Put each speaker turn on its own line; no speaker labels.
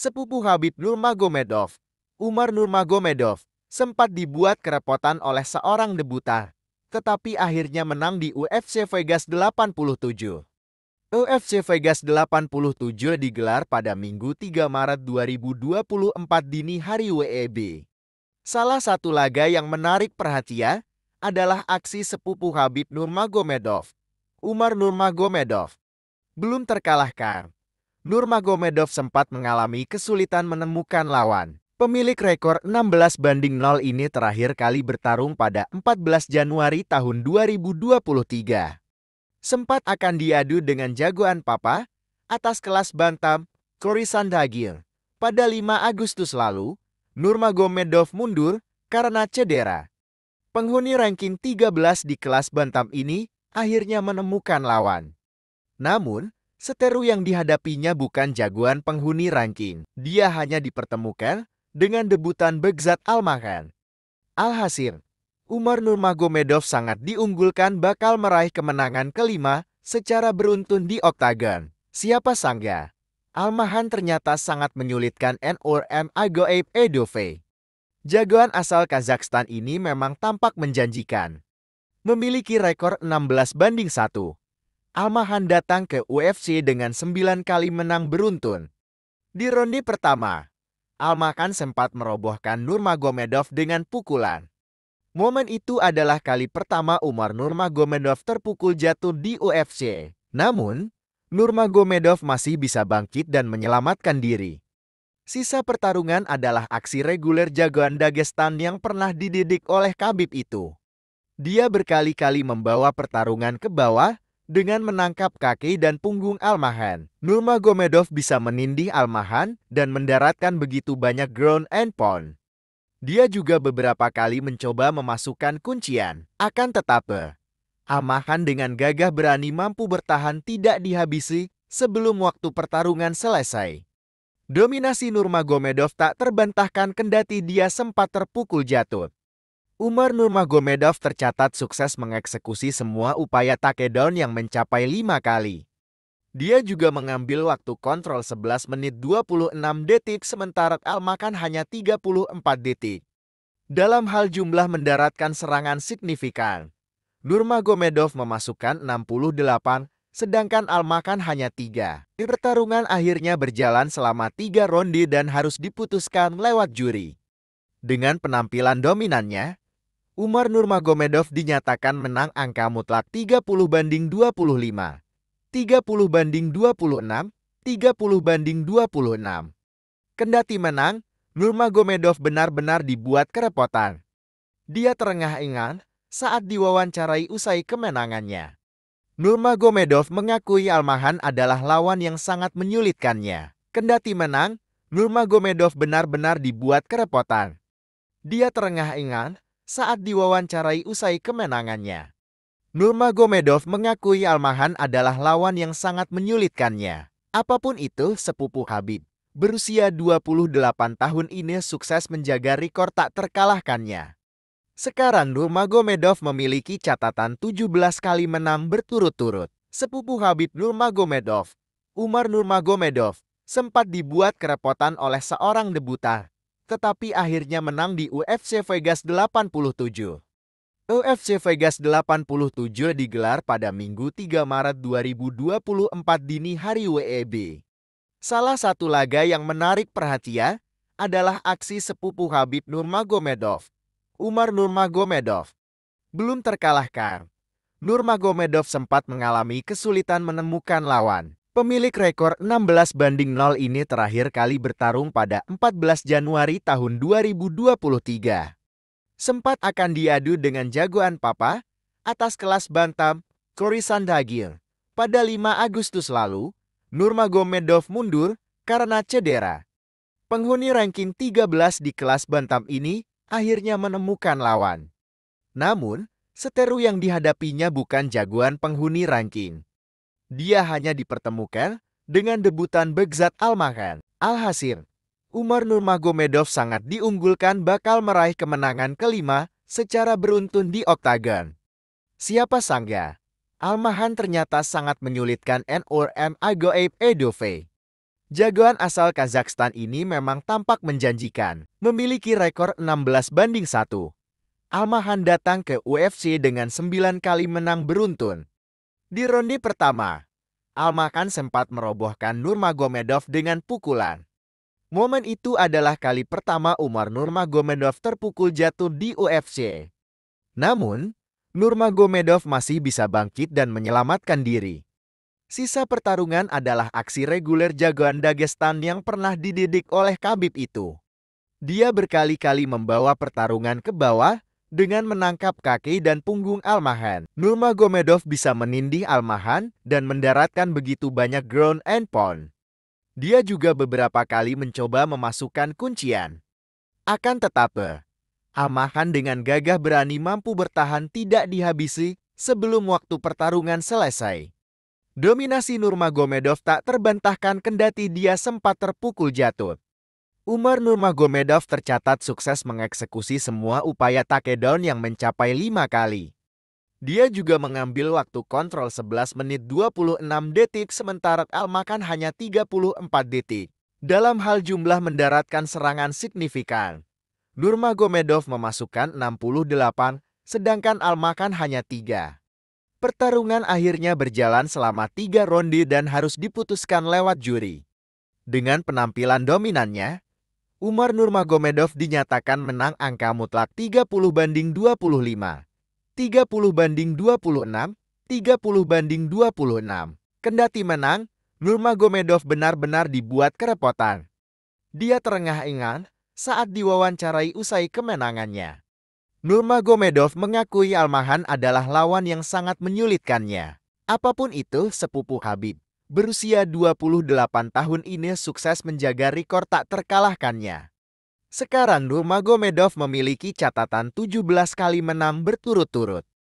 sepupu Habib Nurmagomedov, Umar Nurmagomedov, sempat dibuat kerepotan oleh seorang debuta, tetapi akhirnya menang di UFC Vegas 87. UFC Vegas 87 digelar pada Minggu 3 Maret 2024 dini hari WEB. Salah satu laga yang menarik perhatian adalah aksi sepupu Habib Nurmagomedov, Umar Nurmagomedov. Belum terkalahkan, Nurmagomedov sempat mengalami kesulitan menemukan lawan. Pemilik rekor 16 banding 0 ini terakhir kali bertarung pada 14 Januari tahun 2023. Sempat akan diadu dengan jagoan papa atas kelas bantam Korisan Dagil. Pada 5 Agustus lalu, Nurmagomedov mundur karena cedera. Penghuni ranking 13 di kelas bantam ini akhirnya menemukan lawan. Namun, Seteru yang dihadapinya bukan jagoan penghuni ranking. Dia hanya dipertemukan dengan debutan Begzat Almahan, Alhasil, Umar Nurmagomedov sangat diunggulkan bakal meraih kemenangan kelima secara beruntun di oktagon. Siapa sangga? Almahan ternyata sangat menyulitkan NORM Agoeb Edove. Jagoan asal Kazakhstan ini memang tampak menjanjikan. Memiliki rekor 16 banding 1 Almahan datang ke UFC dengan 9 kali menang beruntun. Di ronde pertama, Almahan sempat merobohkan Nurmagomedov dengan pukulan. Momen itu adalah kali pertama Umar Nurmagomedov terpukul jatuh di UFC. Namun, Nurmagomedov masih bisa bangkit dan menyelamatkan diri. Sisa pertarungan adalah aksi reguler jagoan Dagestan yang pernah dididik oleh Khabib itu. Dia berkali-kali membawa pertarungan ke bawah dengan menangkap kaki dan punggung Almahan, Nurmagomedov bisa menindih Almahan dan mendaratkan begitu banyak ground and pound. Dia juga beberapa kali mencoba memasukkan kuncian, akan tetapi Almahan dengan gagah berani mampu bertahan tidak dihabisi sebelum waktu pertarungan selesai. Dominasi Nurmagomedov tak terbantahkan kendati dia sempat terpukul jatuh. Umar Nurmagomedov tercatat sukses mengeksekusi semua upaya takedown yang mencapai lima kali. Dia juga mengambil waktu kontrol 11 menit 26 detik sementara Almakan hanya 34 detik. Dalam hal jumlah mendaratkan serangan signifikan, Nurmagomedov memasukkan 68, sedangkan Almakan hanya 3. Pertarungan akhirnya berjalan selama 3 ronde dan harus diputuskan lewat juri. Dengan penampilan dominannya, Umar Nurmagomedov dinyatakan menang angka mutlak 30 banding 25, 30 banding 26, 30 banding 26. Kendati menang, Nurmagomedov benar-benar dibuat kerepotan. Dia terengah-engah saat diwawancarai usai kemenangannya. Nurmagomedov mengakui Almahan adalah lawan yang sangat menyulitkannya. Kendati menang, Nurmagomedov benar-benar dibuat kerepotan. Dia terengah-engah saat diwawancarai usai kemenangannya. Nurmagomedov mengakui Almahan adalah lawan yang sangat menyulitkannya. Apapun itu, sepupu Habib berusia 28 tahun ini sukses menjaga rekor tak terkalahkannya. Sekarang Nurmagomedov memiliki catatan 17 kali menang berturut-turut. Sepupu Habib Nurmagomedov, Umar Nurmagomedov, sempat dibuat kerepotan oleh seorang debutar tetapi akhirnya menang di UFC Vegas 87. UFC Vegas 87 digelar pada Minggu 3 Maret 2024 dini hari WEB. Salah satu laga yang menarik perhatian adalah aksi sepupu Habib Nurmagomedov, Umar Nurmagomedov. Belum terkalahkan, Nurmagomedov sempat mengalami kesulitan menemukan lawan. Pemilik rekor 16 banding 0 ini terakhir kali bertarung pada 14 Januari tahun 2023. Sempat akan diadu dengan jagoan Papa atas kelas Bantam, Cory Sandagil. Pada 5 Agustus lalu, Nurmagomedov mundur karena cedera. Penghuni ranking 13 di kelas Bantam ini akhirnya menemukan lawan. Namun, seteru yang dihadapinya bukan jagoan penghuni ranking dia hanya dipertemukan dengan debutan Begzat Almahan, Alhasil, Umar Nurmagomedov sangat diunggulkan bakal meraih kemenangan kelima secara beruntun di oktagon. Siapa sangka, Almahan ternyata sangat menyulitkan NORM Agoeb Edove. Jagoan asal Kazakhstan ini memang tampak menjanjikan, memiliki rekor 16 banding 1. Almahan datang ke UFC dengan 9 kali menang beruntun, di ronde pertama, Almakan sempat merobohkan Nurmagomedov dengan pukulan. Momen itu adalah kali pertama Umar Nurmagomedov terpukul jatuh di UFC. Namun, Nurmagomedov masih bisa bangkit dan menyelamatkan diri. Sisa pertarungan adalah aksi reguler jagoan Dagestan yang pernah dididik oleh Khabib itu. Dia berkali-kali membawa pertarungan ke bawah, dengan menangkap kaki dan punggung Almahan, Nurmagomedov bisa menindih Almahan dan mendaratkan begitu banyak ground and pound. Dia juga beberapa kali mencoba memasukkan kuncian. Akan tetapi, Almahan dengan gagah berani mampu bertahan tidak dihabisi sebelum waktu pertarungan selesai. Dominasi Nurmagomedov tak terbantahkan kendati dia sempat terpukul jatuh. Umar Nurmagomedov tercatat sukses mengeksekusi semua upaya takedown yang mencapai lima kali. Dia juga mengambil waktu kontrol 11 menit 26 detik sementara Almakan hanya 34 detik. Dalam hal jumlah mendaratkan serangan signifikan, Nurmagomedov memasukkan 68, sedangkan Almakan hanya 3. Pertarungan akhirnya berjalan selama 3 ronde dan harus diputuskan lewat juri. Dengan penampilan dominannya, Umar Nurmagomedov dinyatakan menang angka mutlak 30 banding 25, 30 banding 26, 30 banding 26. Kendati menang, Nurmagomedov benar-benar dibuat kerepotan. Dia terengah-engah saat diwawancarai usai kemenangannya. Nurmagomedov mengakui Almahan adalah lawan yang sangat menyulitkannya. Apapun itu sepupu Habib berusia 28 tahun ini sukses menjaga rekor tak terkalahkannya. Sekarang Nurmagomedov memiliki catatan 17 kali menang berturut-turut.